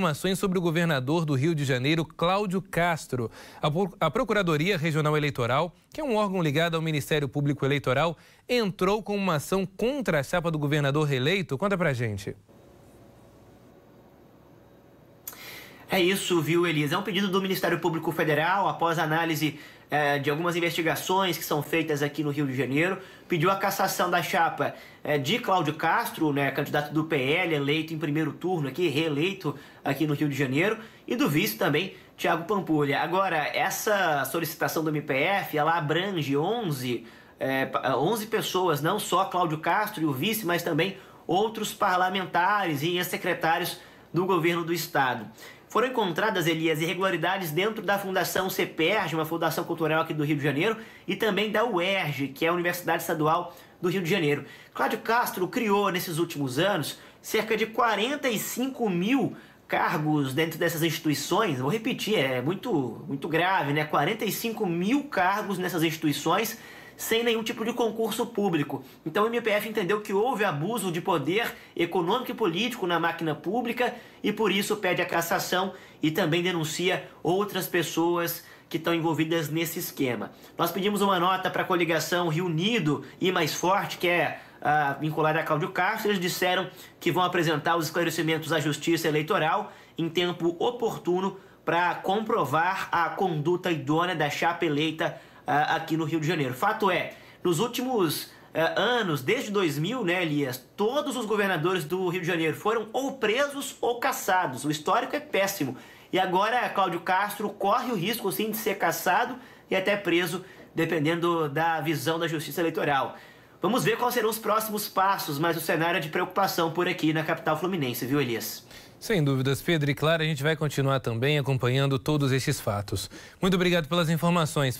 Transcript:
informações sobre o governador do Rio de Janeiro, Cláudio Castro. A Procuradoria Regional Eleitoral, que é um órgão ligado ao Ministério Público Eleitoral, entrou com uma ação contra a chapa do governador reeleito. Conta pra gente. É isso, viu, Elisa? É um pedido do Ministério Público Federal, após análise é, de algumas investigações que são feitas aqui no Rio de Janeiro, pediu a cassação da chapa é, de Cláudio Castro, né, candidato do PL, eleito em primeiro turno aqui, reeleito aqui no Rio de Janeiro, e do vice também, Tiago Pampulha. Agora, essa solicitação do MPF, ela abrange 11, é, 11 pessoas, não só Cláudio Castro e o vice, mas também outros parlamentares e ex-secretários do governo do estado foram encontradas, Elias, irregularidades dentro da Fundação C.Perg, uma fundação cultural aqui do Rio de Janeiro, e também da UERJ, que é a Universidade Estadual do Rio de Janeiro. Cláudio Castro criou, nesses últimos anos, cerca de 45 mil cargos dentro dessas instituições, vou repetir, é muito, muito grave, né? 45 mil cargos nessas instituições sem nenhum tipo de concurso público. Então o MPF entendeu que houve abuso de poder econômico e político na máquina pública e por isso pede a cassação e também denuncia outras pessoas que estão envolvidas nesse esquema. Nós pedimos uma nota para a coligação Rio Unido e Mais Forte, que é a ah, vinculada a Cláudio Castro, eles disseram que vão apresentar os esclarecimentos à Justiça Eleitoral em tempo oportuno para comprovar a conduta idônea da chapa eleita ah, aqui no Rio de Janeiro. Fato é, nos últimos ah, anos, desde 2000, né, Elias, todos os governadores do Rio de Janeiro foram ou presos ou caçados. O histórico é péssimo. E agora Cláudio Castro corre o risco sim de ser caçado e até preso, dependendo da visão da justiça eleitoral. Vamos ver quais serão os próximos passos, mas o cenário é de preocupação por aqui na capital fluminense, viu, Elias? Sem dúvidas, Pedro, e claro, a gente vai continuar também acompanhando todos esses fatos. Muito obrigado pelas informações.